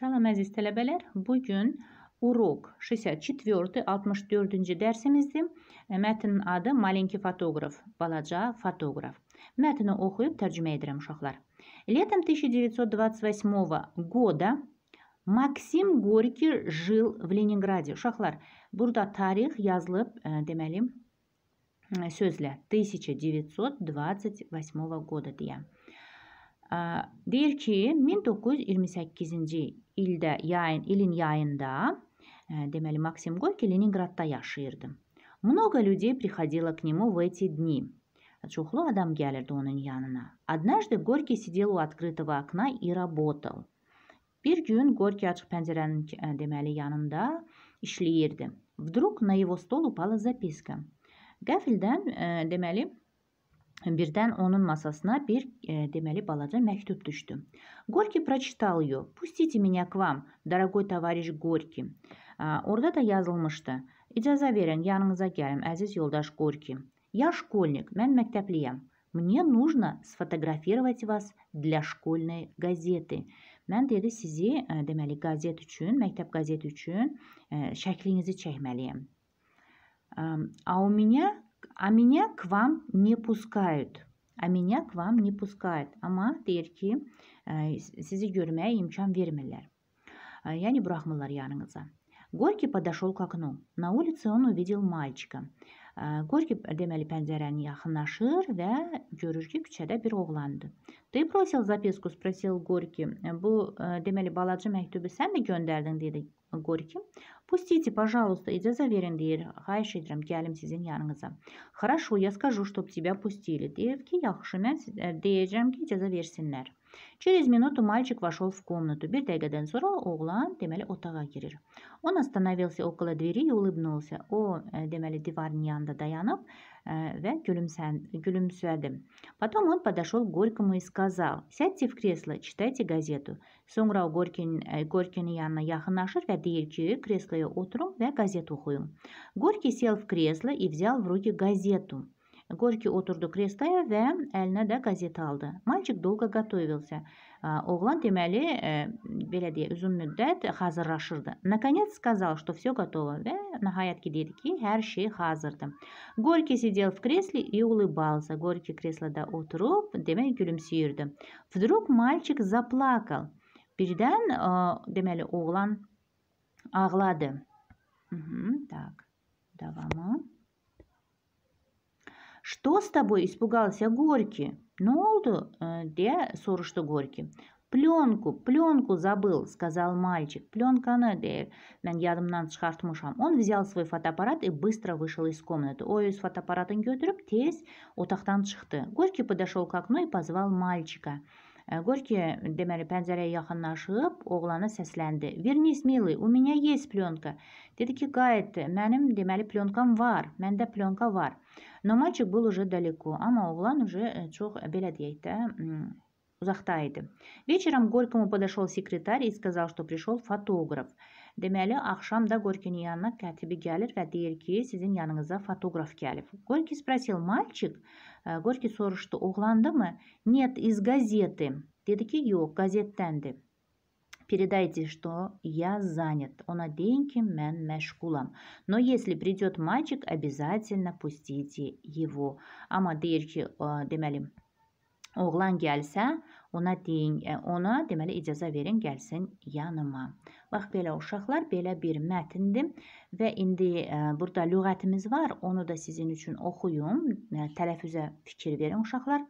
Salam əziz tələbələr, bu gün Uruq 64-64-cü dərsimizdir. E, mətnin adı Malenki fotoqraf, balaca fotoqraf. Mətni oxuyub tərcümə edirəm uşaqlar. Летом 1928 года Максим Горький жил в Ленинграде. Uşaqlar, burada tarix yazılıb, e, deməli, e, sözlə 1928 года deyə. Deyir ki, 1928-ci ildə yayın ilin yayında e, deməli Maksim Gorki Leninqradda yaşayırdı. Много людей приходило к нему в эти дни. Чухло адам gəlirdi onun yanına. Однажды Горький сидел у открытого окна и работал. Bir gün Gorki açıq pəncərənin e, deməli yanında işləyirdi. Vdruq na его стол упала записка. Qəfildən e, deməli Birdən onun masasına bir e, deməli balaca məktub düşdü. Gorki прочитал ее. Пустите меня к вам, дорогой товарищ Gorki. Orada da yazılmışdı. İcazə verin, yanınıza gəlim, əziz yoldaş Gorki. Я школьник, mən məktəbliyəm. Мне нужно сфотографировать вас для школьной газеты. Mən dedi sizi, deməli qəzet üçün, məktəb qəzeti üçün şəklinizi çəkməliyəm. А у меня А меня к вам не pускают. A меня к вам не pускают. Amma deyir ki, sizi görməyə imkan vermirlər. Yəni buraxmırlar yanınıza. Gorki подошел к окну. На улице он увидел мальчика. Gorki deməli pəncərəni yaxınlaşır və görür ki, küçədə bir oğlandı. Ты бросил записку, спросил Горки. Bu deməli balaca məktubu sən mi göndərdin dedi Gorki. «Пустите, пожалуйста, и я заверен, deyir, xahiş edirəm, gəlim sizin yanınıza. Хорошо, я скажу, чтоб тебя пустили. Deyir ki, yaxşı, mən deyəcəm ki, icazə versinlər. Через минуту мальчик вошел в комнату. Bir dəqiqədən sonra oğlan, deməli, otağa girir. Он остановился около двери и улыбнулся. O, deməli, divarın yanında dayanıb və gülümsən, gülümsədi. Потом он подошел к Горькому и сказал: "Сядьте в кресло, читайте газету". Sonra o Gorkinin, Gorkinin yanına yaxınlaşır və deyir ki, kresloya oturun və qəzet oxuyun. Gorki sel в кресло и взял в руки газету. Горки oturdu kresloya və əlinə də qəzeti aldı. Мальчик долго готовился. Oğlan deməli, belə deyə uzun müddət hazırlaşırdı. Наконец сказал, что все готово və nəhayət ki dedi ki, hər şey hazırdır. Gorki сидел в кресле и улыбался. Gorki kresloda oturub, demək gülümsəyirdi. Вдруг мальчик заплакал. birdən e, deməli oğlan ağladı. Hı -hı, так, davamı. Что с тобой? Испугался Ну Ne где э, сору что Gorki. Пленку, пленку забыл, сказал мальчик. Пленка она, мен ядымнан çıkartmışam. Он взял свой фотоаппарат и быстро вышел из комнаты. Ой, из фотоаппаратын götürüp тесь отақтан çıktı. Горький подошел к окну и позвал мальчика. Gorki deməli pəncərəyə yaxınlaşıb oğlana səsləndi. Vernis mili, u меня есть пленка. Dedi ki, qayıt, mənim deməli plyonkam var, məndə plyonka var. No machik был уже далеко, amma oğlan уже çox belə deyək də uzaqda idi. Вечером Горькому подошел секретарь и сказал, что пришел фотограф. Deməli, axşam da Gorkinin yanına kətibi gəlir və deyir ki, sizin yanınıza fotoqraf gəlib. Gorki спросил мальчик. Gorki э, soruşdu, oğlandımı? Нет, из газеты. Dedi ki, yox, qəzetdəndir. Передайте, что я занят. Ona deyin ki, mən məşğulam. Но если придет мальчик, обязательно пустите его. Amma deyir ki, deməli, oğlan gəlsə, Ona deyin, e, ona deməli icazə verin gəlsin yanıma. Bax belə uşaqlar belə bir mətindir və indi ə, e, burada lüğətimiz var. Onu da sizin üçün oxuyum. E, Tələffüzə fikir verin uşaqlar.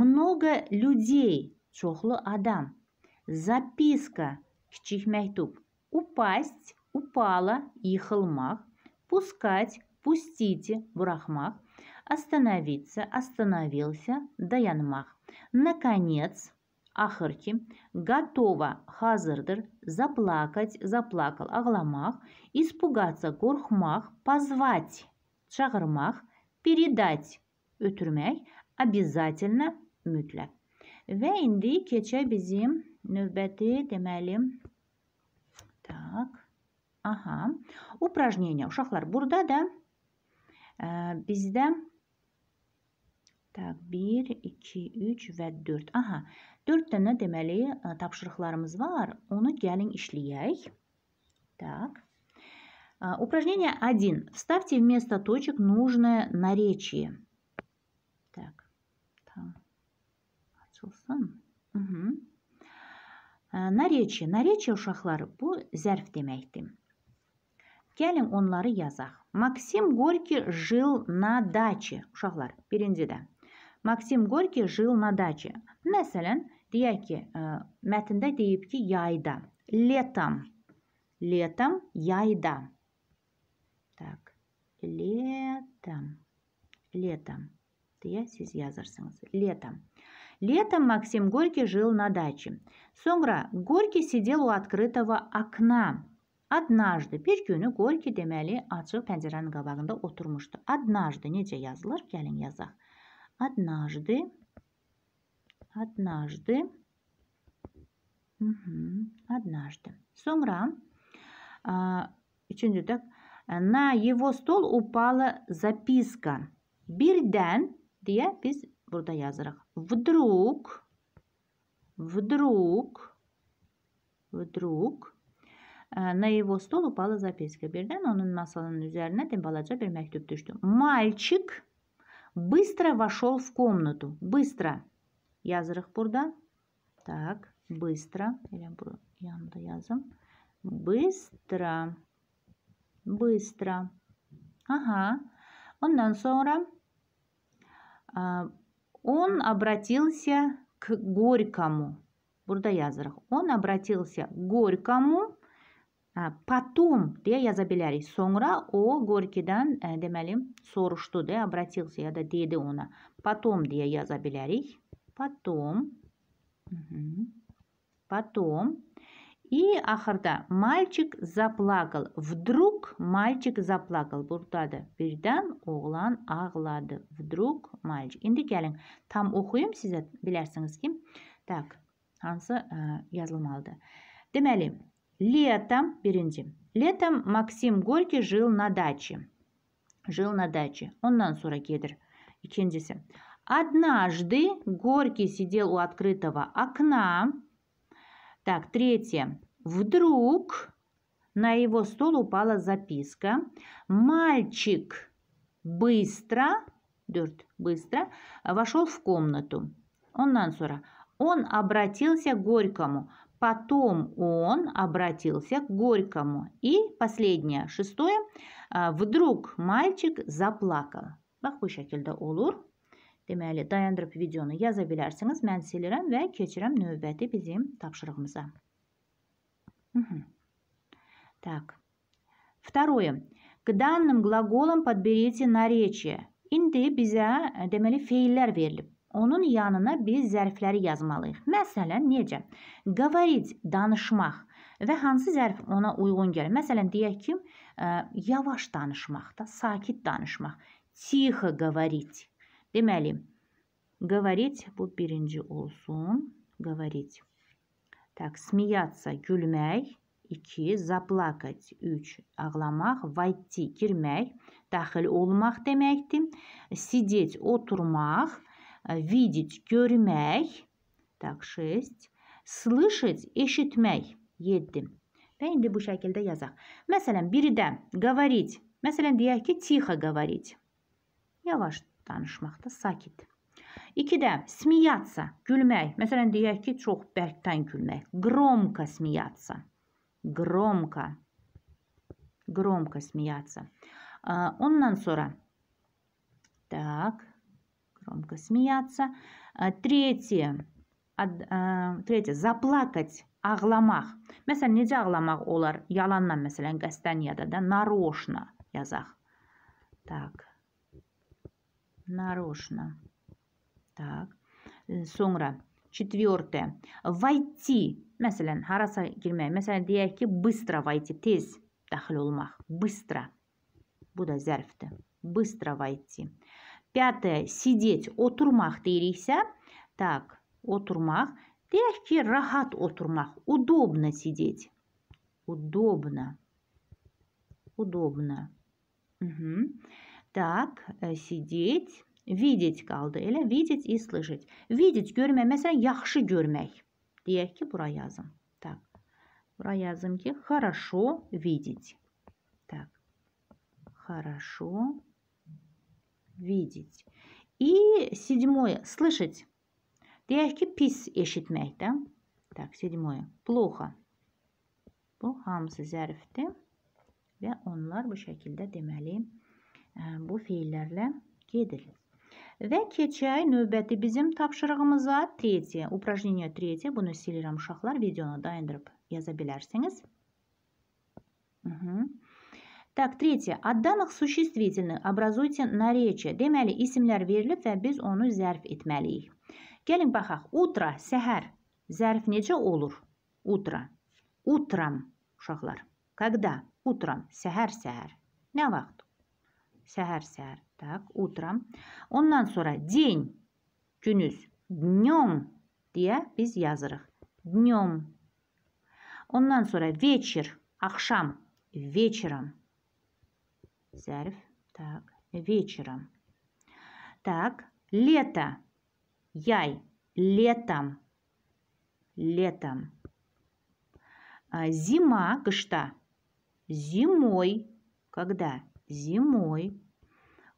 Много людей çoxlu adam. Zapiska kiçik məktub. Упасть упала yıxılmaq. Пускать пустите buraxmaq. Остановиться остановился dayanmaq. Наконец, Ахарки, готова Хазардер заплакать, заплакал Агламах, испугаться Горхмах, позвать Шагармах, передать Өтүрмәй, обязательно mütlak. Вейнди indi keçe bizim növbəti deməli tak. Aha. Упражнение. Uşaqlar burada da e, Так, 1, 2, 3 və 4. Aha, 4 dənə deməli e, tapşırıqlarımız var. Onu gəlin işləyək. Так. Упражнение 1. Вставьте вместо точек нужное наречие. Так. Там. Açılsın. Hı -hı. Наречие. Наречие uşaqları bu zərf deməkdir. Gəlin onları yazaq. Максим Горький жил на даче. Uşaqlar, birincidə. Maksim Gorki жил на даче. Məsələn, deyək ki, e, mətndə deyib ki, yayda. Letam. Letam yayda. Так. Летом. Летом. Deyə siz yazırsınız. Летом. Летом Максим Горький жил на даче. Sonra Gorki сидел у открытого окна. Adnajdı. Bir günü Gorki deməli açıq pəncərənin qabağında oturmuşdu. Adnajdı necə yazılır? Gəlin yazaq. однажды, однажды, угу, однажды. Sonra а, üçüncü так. На его stol упала записка. Birden diye biz burada yazarak. Вдруг, вдруг, вдруг на его stol упала записка. Birden onun masanın üzerine de balaca bir mektup düştü. Мальчик, Быстро вошел в комнату. Быстро. Язырых бурда. Так, быстро. язым. Быстро. Быстро. Ага. Он нансора. А, он обратился к Горькому. Бурда Язырых. Он обратился к Горькому Потом deyə yaza bilərik. Sonra o Gorkidən deməli soruşdu deyə обратился ya da dedi ona. Потом deyə yaza bilərik. Потом. Потом. И axırda мальчик заплакал. Вдруг мальчик заплакал. Burdadır. Birdən oğlan ağladı. Вдруг мальчик. İndi gəlin tam oxuyum sizə bilərsiniz ki. Tak. Hansı ə, yazılmalıdır? Deməli, Летом, перейдем. Летом Максим Горький жил на даче. Жил на даче. Он Оннан sonra И İkincisi. Однажды Горький сидел у открытого окна. Так, третье. Вдруг на его стол упала записка. Мальчик быстро, дёрт, быстро вошел в комнату. Он Нансура. Он обратился к Горькому. Потом он обратился к Горькому. И последнее, шестое. Вдруг мальчик заплакал. Bak bu şəkildə olur. Deməli, dayandırıb videonu yaza bilərsiniz. Mən silirəm və keçirəm növbəti bizim tapşırığımıza. Так. Второе. К данным глаголам подберите наречие. İndi bizə deməli feillər verilib. Onun yanına biz zərfləri yazmalıyıq. Məsələn, necə? Говорить danışmaq və hansı zərf ona uyğun gəlir? Məsələn, deyək ki, yavaş danışmaq da, sakit danışmaq. Тихо говорить. Deməli, говорить bu birinci olsun. Говорить. Так, смеяться gülmək. 2. Заплакать. 3. Ağlamaq. Войти. Girmək. Daxil olmaq deməkdir. Сидеть. Oturmaq. Э, видеть – görmək. Так, 6. Слышать – eşitmək. 7. Və indi bu şəkildə yazaq. Məsələn, biri də говорить. Məsələn, deyək ki, тихо говорить. Yavaş danışmaqda sakit. 2 də smiyatsa, gülmək. Məsələn, deyək ki, çox bərkdən gülmək. Gromka smiyatsa. Gromka. Gromka smiyatsa. Ondan sonra Так, громко смеяться. Э, третье, э, третье заплакать, ağlamaq. Məsələn, necə ağlamaq olar? Yalanla, məsələn, qəsdən ya da da naroşna yazaq. Так. Нарочно. Так. Sonra э, четвертое. Войти. Məsələn, harasa girmək. Məsələn, deyək ki, быстро войти, tez daxil olmaq. Быстро. Bu da zərfdir. Быстро войти. Пятое – сидеть, oturmaq deyiriksə, так, oturmaq. Deyək ki, rahat oturmaq, удобно сидеть. Удобно. Удобно. Угу. Так, э, сидеть. Видеть qaldı. Elə видеть и слышать. Видеть görmək, məsələn, yaxşı görmək. Deyək ki, bura yazın. Так. Bura yazım ki, хорошо видеть. Так. Хорошо видеть. И седьмое, слышать. Deyək ki, pis eşitməkdən. Так, седьмое, плохо. Bu hamısı zərifdir və onlar bu şəkildə deməli bu feillərlə gedir. Və keçək növbəti bizim tapşırığımıza. Tretye, упражнение tretye. Bunu silirəm uşaqlar, videonu dayandırıb yaza bilərsiniz. Hı -hı. Так, третье. От данных существительных образуйте наречие. Deməli, isimlər verilib və biz onu zərf etməliyik. Gəlin baxaq. Utra, səhər. Zərf necə olur? Utra. Utram, uşaqlar. Когда? Утром. Səhər-səhər. Nə vaxt? Səhər-səhər. Так, утром. Ondan sonra день, günüz. Днём deyə biz yazırıq. Днём. Ondan sonra вечер, axşam. Вечером. Зярф. Так, вечером. Так, лето. Яй. Летом. Летом. А, зима. Кышта. Зимой. Когда? Зимой.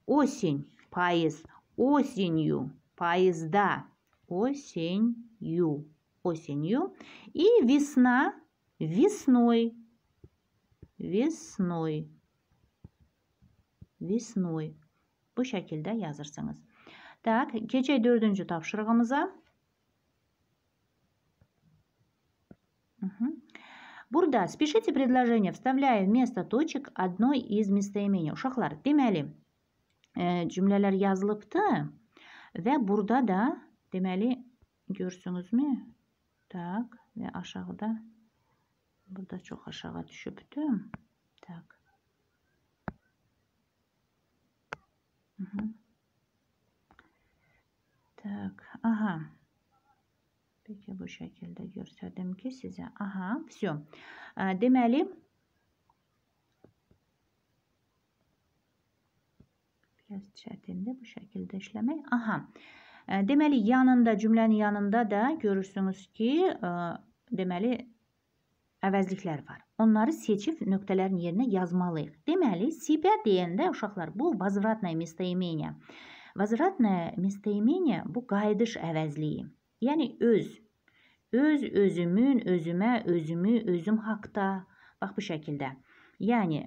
Осень. Поезд. Осенью. Поезда. Осенью. Осенью. И весна. Весной. Весной. весной. Bu şəkildə yazırsınız. Так, keçək dördüncü tapşırığımıza. Burada спешите предложение, вставляя вместо точек одной из местоимений. Uşaqlar, deməli, e, cümlələr yazılıbdı və burada da, deməli, görsünüzmü? Tak, və aşağıda, burada çox aşağı düşübdü. Tak. Угу. Так, aha. Bəlkə bu şəkildə göstərdim ki, sizə. Aha, всё. Deməli, biraz çətindir bu şəkildə işləmək. Aha. Deməli, yanında, cümlənin yanında da görürsünüz ki, deməli, əvəzliklər var. Onları seçib nöqtələrin yerinə yazmalıyıq. Deməli, себя deyəndə uşaqlar bu возвратное местоимение. Возвратное местоимение bu qayıdış əvəzliyi. Yəni öz öz özümün, özümə, özümü, özüm haqqda. Bax bu şəkildə. Yəni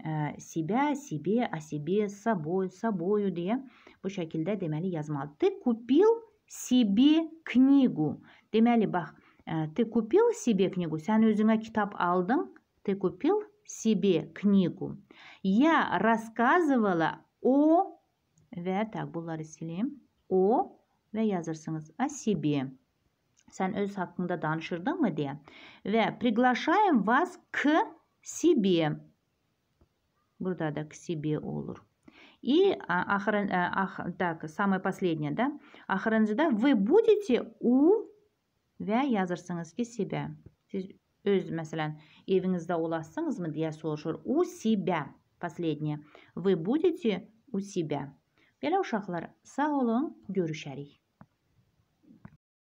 себя, себе, о себе, собой, собою deyə bu şəkildə deməli yazmalı. Ты купил себе книгу. Deməli bax Э, ты купил себе книгу сен өзіңе кітап алдың ты купил себе книгу я рассказывала о вә так бұлар сілем о вә жазырсыңыз о себе сен өз хақыңда данышырдың ма де вә приглашаем вас к себе Бұрда да к себе olur и ахырын, э, ах, так самое последнее да ақырынжыда вы будете у Və yazırsınız ki, sibə. Siz öz, məsələn, evinizdə olasınızmı deyə soruşur. U sibə. Последнее. Вы будете у себя. Belə uşaqlar, sağ olun, görüşərik.